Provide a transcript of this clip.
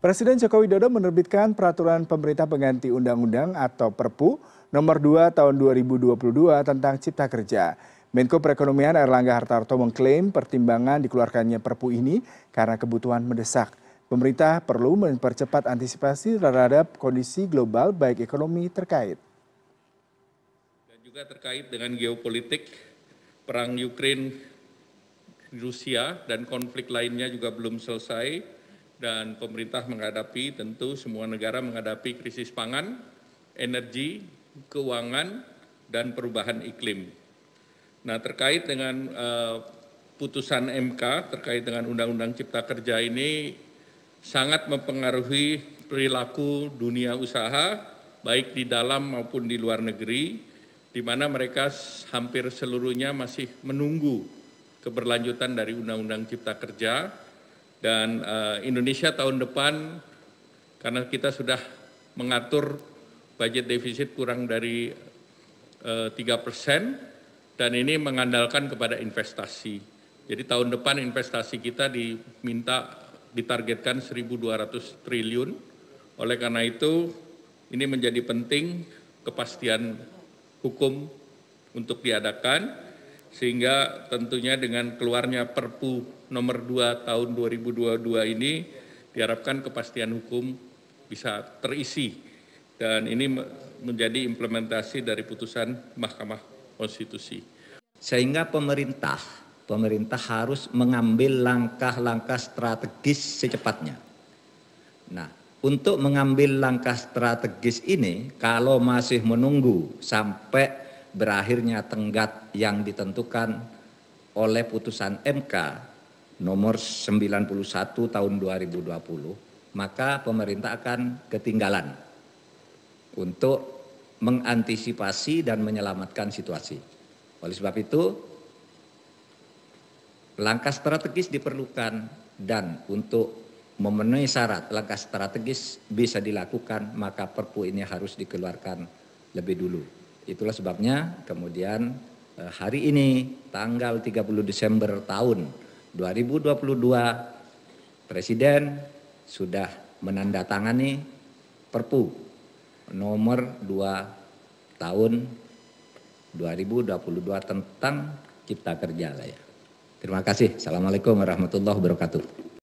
Presiden Joko Widodo menerbitkan peraturan pemerintah pengganti undang-undang atau Perpu nomor 2 tahun 2022 tentang cipta kerja. Menko Perekonomian Erlangga Hartarto mengklaim pertimbangan dikeluarkannya Perpu ini karena kebutuhan mendesak. Pemerintah perlu mempercepat antisipasi terhadap kondisi global baik ekonomi terkait. Dan juga terkait dengan geopolitik, perang Ukraina, Rusia, dan konflik lainnya juga belum selesai dan pemerintah menghadapi tentu semua negara menghadapi krisis pangan, energi, keuangan, dan perubahan iklim. Nah terkait dengan uh, putusan MK terkait dengan Undang-Undang Cipta Kerja ini sangat mempengaruhi perilaku dunia usaha baik di dalam maupun di luar negeri di mana mereka hampir seluruhnya masih menunggu keberlanjutan dari Undang-Undang Cipta Kerja dan uh, Indonesia tahun depan karena kita sudah mengatur budget defisit kurang dari eh, tiga uh, persen dan ini mengandalkan kepada investasi. Jadi tahun depan investasi kita diminta ditargetkan 1.200 triliun. Oleh karena itu ini menjadi penting kepastian hukum untuk diadakan sehingga tentunya dengan keluarnya Perpu nomor 2 tahun 2022 ini diharapkan kepastian hukum bisa terisi dan ini menjadi implementasi dari putusan Mahkamah Konstitusi. Sehingga pemerintah pemerintah harus mengambil langkah-langkah strategis secepatnya. Nah, untuk mengambil langkah strategis ini kalau masih menunggu sampai berakhirnya tenggat yang ditentukan oleh putusan MK nomor 91 tahun 2020, maka pemerintah akan ketinggalan untuk mengantisipasi dan menyelamatkan situasi. Oleh sebab itu, langkah strategis diperlukan dan untuk memenuhi syarat langkah strategis bisa dilakukan, maka perpu ini harus dikeluarkan lebih dulu. Itulah sebabnya kemudian eh, hari ini tanggal 30 Desember tahun 2022 Presiden sudah menandatangani Perpu nomor 2 tahun 2022 tentang Cipta Kerja Terima kasih. Assalamualaikum warahmatullahi wabarakatuh.